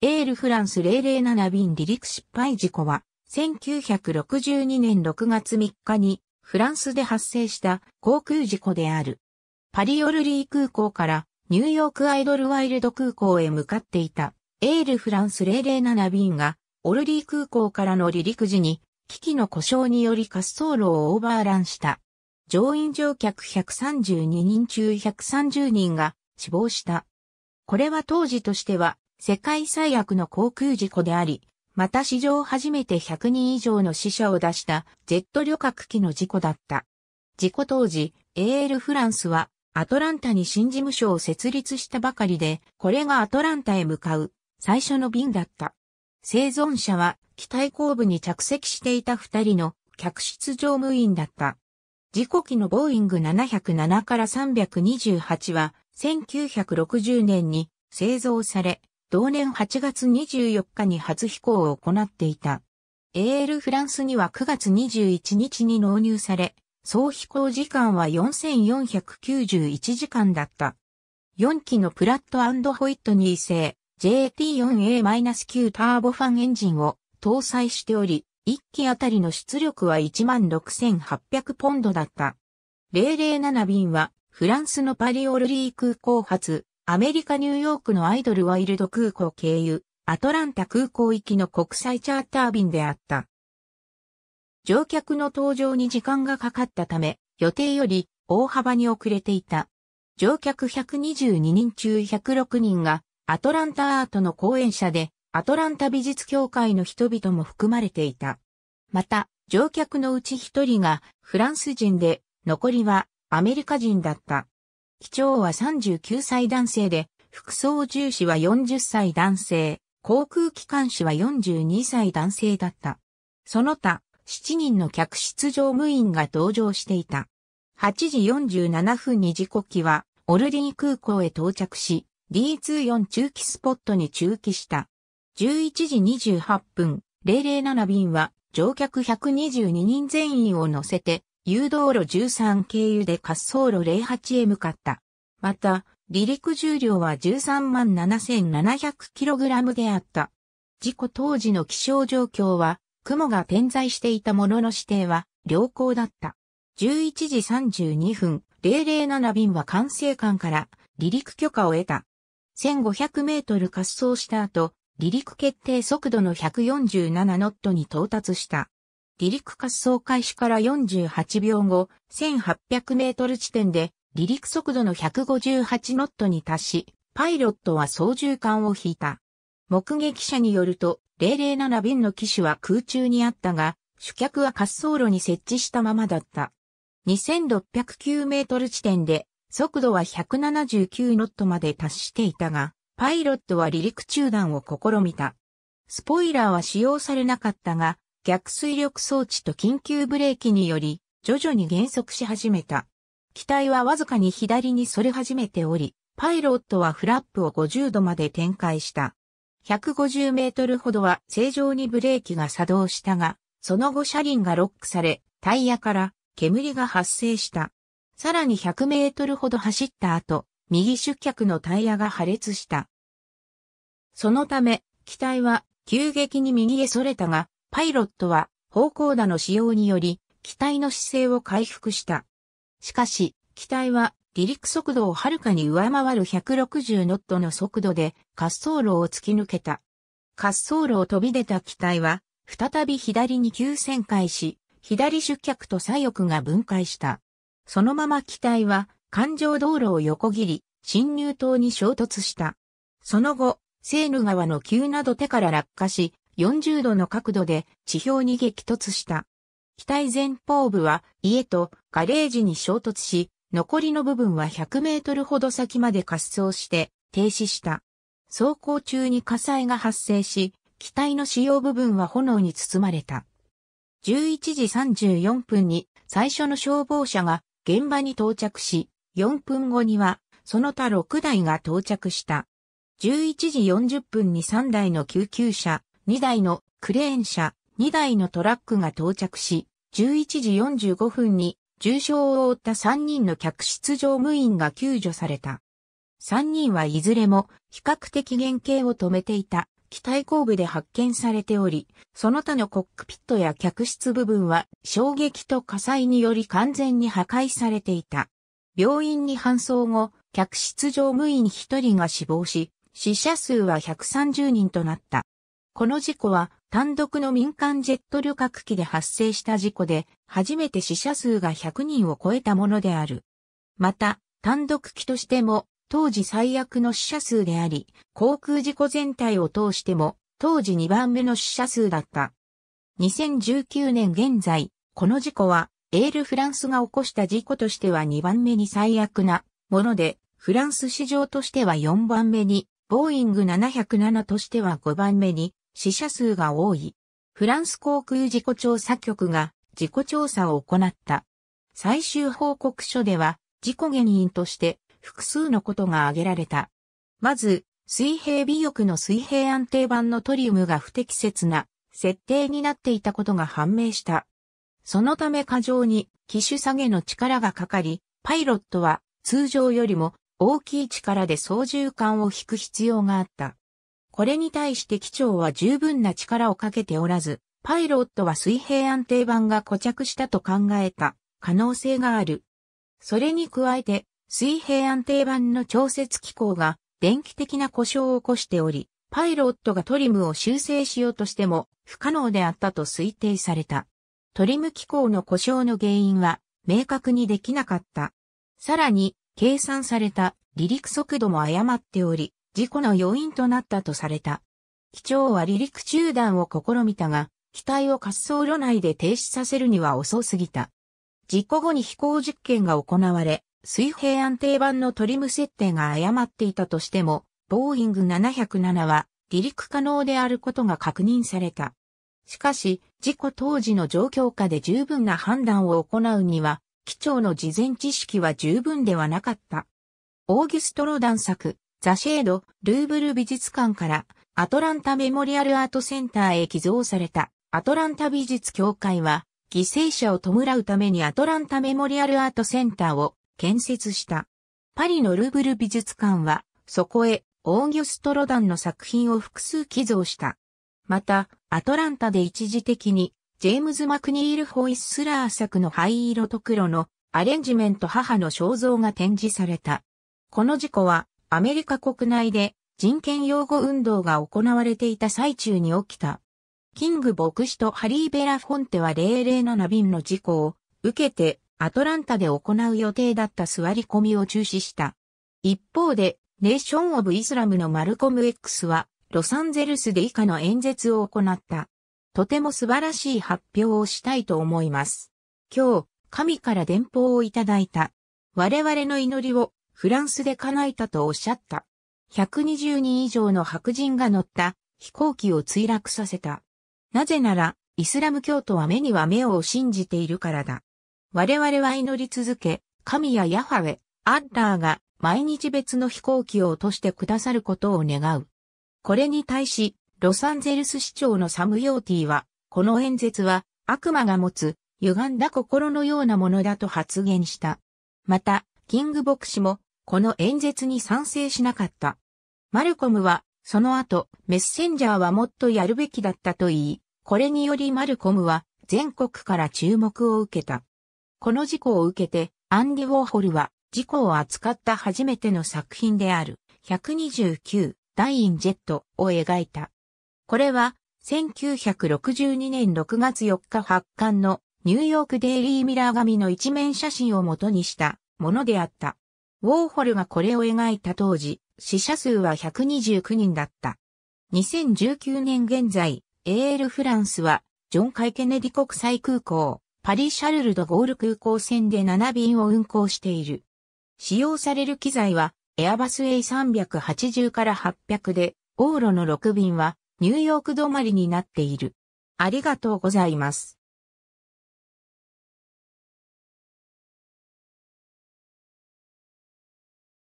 エールフランス007便離陸失敗事故は、1962年6月3日にフランスで発生した航空事故である。パリオルリー空港からニューヨークアイドルワイルド空港へ向かっていたエールフランス007便がオルリー空港からの離陸時に機器の故障により滑走路をオーバーランした。乗員乗客132人中130人が死亡した。これは当時としては世界最悪の航空事故であり、また史上初めて100人以上の死者を出したジェット旅客機の事故だった。事故当時、AL フランスはアトランタに新事務所を設立したばかりで、これがアトランタへ向かう最初の便だった。生存者は機体後部に着席していた二人の客室乗務員だった。事故機のボーイング707から328は1960年に製造され、同年8月24日に初飛行を行っていた。エールフランスには9月21日に納入され、総飛行時間は4491時間だった。4機のプラットホイットニー製 JT4A-9 ターボファンエンジンを搭載しており、1機あたりの出力は16,800ポンドだった。007便はフランスのパリオルリー空港発アメリカ・ニューヨークのアイドルワイルド空港経由、アトランタ空港行きの国際チャーター便であった。乗客の搭乗に時間がかかったため、予定より大幅に遅れていた。乗客122人中106人が、アトランタアートの講演者で、アトランタ美術協会の人々も含まれていた。また、乗客のうち1人がフランス人で、残りはアメリカ人だった。機長は39歳男性で、副操縦士は40歳男性、航空機関士は42歳男性だった。その他、7人の客室乗務員が同乗していた。8時47分に事故機は、オルリー空港へ到着し、D24 中期スポットに中期した。11時28分、007便は乗客122人全員を乗せて誘導路13経由で滑走路08へ向かった。また、離陸重量は13万 7700kg であった。事故当時の気象状況は、雲が点在していたものの指定は良好だった。11時32分、007便は管制官から離陸許可を得た。1500メートル滑走した後、離陸決定速度の147ノットに到達した。離陸滑走開始から48秒後、1800メートル地点で離陸速度の158ノットに達し、パイロットは操縦桿を引いた。目撃者によると、007便の機種は空中にあったが、主客は滑走路に設置したままだった。2609メートル地点で、速度は179ノットまで達していたが、パイロットは離陸中断を試みた。スポイラーは使用されなかったが、逆水力装置と緊急ブレーキにより、徐々に減速し始めた。機体はわずかに左に反れ始めており、パイロットはフラップを50度まで展開した。150メートルほどは正常にブレーキが作動したが、その後車輪がロックされ、タイヤから煙が発生した。さらに100メートルほど走った後、右出脚のタイヤが破裂した。そのため、機体は急激に右へ逸れたが、パイロットは方向打の使用により、機体の姿勢を回復した。しかし、機体は離陸速度をはるかに上回る160ノットの速度で滑走路を突き抜けた。滑走路を飛び出た機体は、再び左に急旋回し、左出脚と左翼が分解した。そのまま機体は、環状道路を横切り、侵入島に衝突した。その後、セーヌ川の急な土手から落下し、40度の角度で地表に激突した。機体前方部は家とガレージに衝突し、残りの部分は100メートルほど先まで滑走して停止した。走行中に火災が発生し、機体の主要部分は炎に包まれた。11時34分に最初の消防車が現場に到着し、4分後にはその他6台が到着した。11時40分に3台の救急車、2台のクレーン車、2台のトラックが到着し、11時45分に重傷を負った3人の客室乗務員が救助された。3人はいずれも比較的原型を止めていた機体後部で発見されており、その他のコックピットや客室部分は衝撃と火災により完全に破壊されていた。病院に搬送後、客室乗務員1人が死亡し、死者数は130人となった。この事故は単独の民間ジェット旅客機で発生した事故で、初めて死者数が100人を超えたものである。また、単独機としても、当時最悪の死者数であり、航空事故全体を通しても、当時2番目の死者数だった。2019年現在、この事故は、エールフランスが起こした事故としては2番目に最悪なもので、フランス市場としては4番目に、ボーイング707としては5番目に、死者数が多い。フランス航空事故調査局が事故調査を行った。最終報告書では事故原因として複数のことが挙げられた。まず、水平尾翼の水平安定板のトリウムが不適切な設定になっていたことが判明した。そのため過剰に機種下げの力がかかり、パイロットは通常よりも大きい力で操縦桿を引く必要があった。これに対して機長は十分な力をかけておらず、パイロットは水平安定板が固着したと考えた可能性がある。それに加えて、水平安定板の調節機構が電気的な故障を起こしており、パイロットがトリムを修正しようとしても不可能であったと推定された。トリム機構の故障の原因は明確にできなかった。さらに、計算された離陸速度も誤っており、事故の要因となったとされた。機長は離陸中断を試みたが、機体を滑走路内で停止させるには遅すぎた。事故後に飛行実験が行われ、水平安定板のトリム設定が誤っていたとしても、ボーイング707は離陸可能であることが確認された。しかし、事故当時の状況下で十分な判断を行うには、機長の事前知識は十分ではなかった。オーギュストロダン作、ザ・シェード、ルーブル美術館からアトランタメモリアルアートセンターへ寄贈されたアトランタ美術協会は犠牲者を弔うためにアトランタメモリアルアートセンターを建設した。パリのルーブル美術館はそこへオーギュスト・ロダンの作品を複数寄贈した。また、アトランタで一時的にジェームズ・マクニール・ホイッスラー作の灰色と黒のアレンジメント母の肖像が展示された。この事故はアメリカ国内で人権擁護運動が行われていた最中に起きた。キング牧師とハリー・ベラフォンテは007便の事故を受けてアトランタで行う予定だった座り込みを中止した。一方で、ネーション・オブ・イスラムのマルコム X は、ロサンゼルスで以下の演説を行った。とても素晴らしい発表をしたいと思います。今日、神から電報をいただいた。我々の祈りをフランスで叶えたとおっしゃった。120人以上の白人が乗った飛行機を墜落させた。なぜなら、イスラム教徒は目には目を信じているからだ。我々は祈り続け、神やヤハウェ、アッラーが毎日別の飛行機を落としてくださることを願う。これに対し、ロサンゼルス市長のサムヨーティは、この演説は悪魔が持つ歪んだ心のようなものだと発言した。また、キング牧師もこの演説に賛成しなかった。マルコムは、その後、メッセンジャーはもっとやるべきだったと言い、これによりマルコムは全国から注目を受けた。この事故を受けて、アンディ・ウォーホルは、事故を扱った初めての作品である、129、ダイン・ジェットを描いた。これは、1962年6月4日発刊のニューヨークデイリーミラー紙の一面写真を元にしたものであった。ウォーホルがこれを描いた当時、死者数は129人だった。2019年現在、AL フランスは、ジョン・カイ・ケネディ国際空港、パリ・シャルル・ド・ゴール空港線で7便を運航している。使用される機材は、エアバス A380 から800で、往路の6便は、ニューヨーク止まりになっている。ありがとうございます。